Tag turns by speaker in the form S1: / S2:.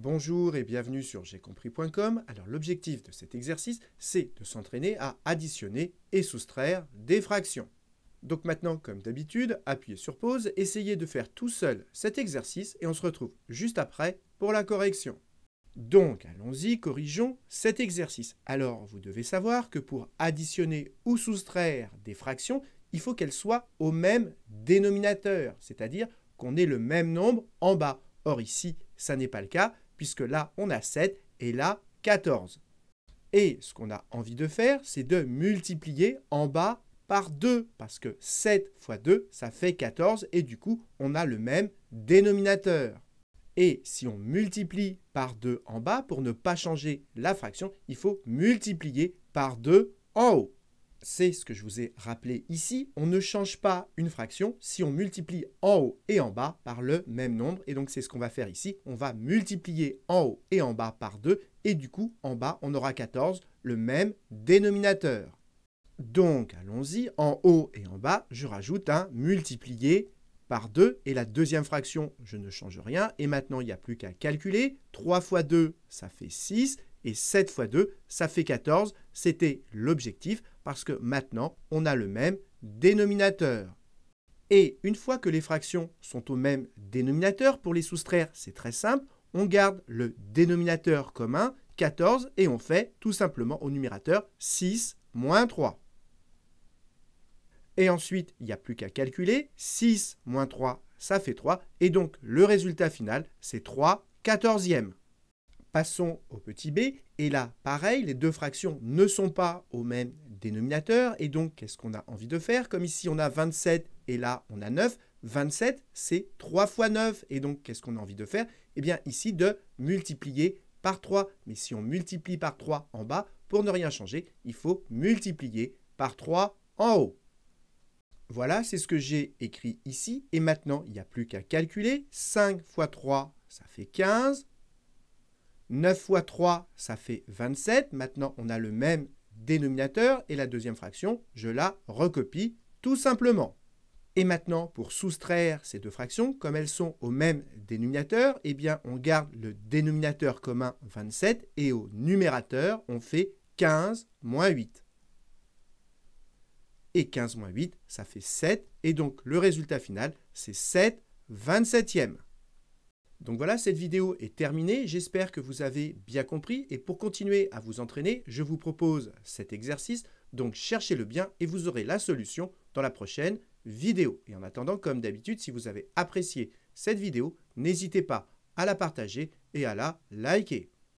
S1: Bonjour et bienvenue sur compris.com. Alors l'objectif de cet exercice, c'est de s'entraîner à additionner et soustraire des fractions. Donc maintenant, comme d'habitude, appuyez sur pause, essayez de faire tout seul cet exercice et on se retrouve juste après pour la correction. Donc allons-y, corrigeons cet exercice. Alors vous devez savoir que pour additionner ou soustraire des fractions, il faut qu'elles soient au même dénominateur, c'est-à-dire qu'on ait le même nombre en bas. Or ici, ça n'est pas le cas, puisque là, on a 7 et là, 14. Et ce qu'on a envie de faire, c'est de multiplier en bas par 2, parce que 7 fois 2, ça fait 14, et du coup, on a le même dénominateur. Et si on multiplie par 2 en bas, pour ne pas changer la fraction, il faut multiplier par 2 en haut c'est ce que je vous ai rappelé ici, on ne change pas une fraction si on multiplie en haut et en bas par le même nombre. Et donc c'est ce qu'on va faire ici, on va multiplier en haut et en bas par 2, et du coup en bas on aura 14, le même dénominateur. Donc allons-y, en haut et en bas, je rajoute un multiplié par 2, et la deuxième fraction, je ne change rien, et maintenant il n'y a plus qu'à calculer, 3 fois 2, ça fait 6, et 7 fois 2, ça fait 14, c'était l'objectif parce que maintenant, on a le même dénominateur. Et une fois que les fractions sont au même dénominateur, pour les soustraire, c'est très simple, on garde le dénominateur commun, 14, et on fait tout simplement au numérateur 6 moins 3. Et ensuite, il n'y a plus qu'à calculer, 6 moins 3, ça fait 3, et donc le résultat final, c'est 3 quatorzièmes. Passons au petit b, et là, pareil, les deux fractions ne sont pas au même dénominateur. Et donc, qu'est-ce qu'on a envie de faire Comme ici, on a 27 et là, on a 9. 27, c'est 3 fois 9. Et donc, qu'est-ce qu'on a envie de faire Eh bien, ici, de multiplier par 3. Mais si on multiplie par 3 en bas, pour ne rien changer, il faut multiplier par 3 en haut. Voilà, c'est ce que j'ai écrit ici. Et maintenant, il n'y a plus qu'à calculer. 5 fois 3, ça fait 15. 9 fois 3, ça fait 27. Maintenant, on a le même dénominateur et la deuxième fraction, je la recopie tout simplement. Et maintenant, pour soustraire ces deux fractions, comme elles sont au même dénominateur, eh bien, on garde le dénominateur commun 27 et au numérateur, on fait 15 moins 8. Et 15 moins 8, ça fait 7. Et donc, le résultat final, c'est 7 27e. Donc voilà, cette vidéo est terminée. J'espère que vous avez bien compris. Et pour continuer à vous entraîner, je vous propose cet exercice. Donc cherchez-le bien et vous aurez la solution dans la prochaine vidéo. Et en attendant, comme d'habitude, si vous avez apprécié cette vidéo, n'hésitez pas à la partager et à la liker.